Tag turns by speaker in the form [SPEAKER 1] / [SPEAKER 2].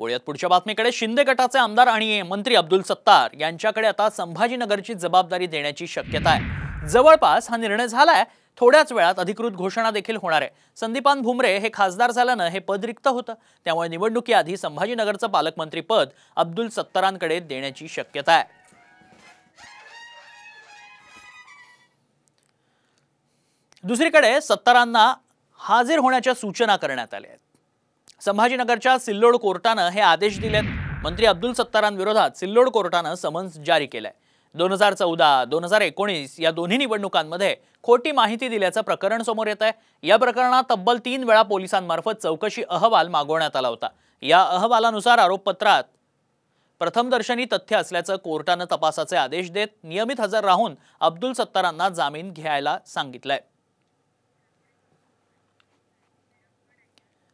[SPEAKER 1] वळूयात पुढच्या बातमीकडे शिंदे गटाचे आमदार आणि मंत्री अब्दुल सत्तार यांच्याकडे आता संभाजीनगरची जबाबदारी देण्याची शक्यता आहे जवळपास हा निर्णय झालाय थोड्याच वेळात अधिकृत घोषणा देखील होणार आहे संदीपान भुमरे हे खासदार झाल्यानं हे पद रिक्त होतं त्यामुळे निवडणुकीआधी संभाजीनगरचं पालकमंत्री पद अब्दुल सत्तारांकडे देण्याची शक्यता आहे दुसरीकडे सत्तारांना हाजीर होण्याच्या सूचना करण्यात आल्या आहेत संभाजीनगरच्या सिल्लोड कोर्टानं हे आदेश दिलेत मंत्री अब्दुल सत्तारांविरोधात सिल्लोड कोर्टानं समन्स जारी केलंय दोन हजार चौदा दोन हजार एकोणीस या दोन्ही निवडणुकांमध्ये खोटी माहिती दिल्याचं प्रकरण समोर येत आहे या प्रकरणात तब्बल तीन वेळा पोलिसांमार्फत चौकशी अहवाल मागवण्यात आला होता या अहवालानुसार आरोपपत्रात प्रथमदर्शनी तथ्य असल्याचं कोर्टानं तपासाचे आदेश देत नियमित हजर राहून अब्दुल सत्तारांना जामीन घ्यायला सांगितलंय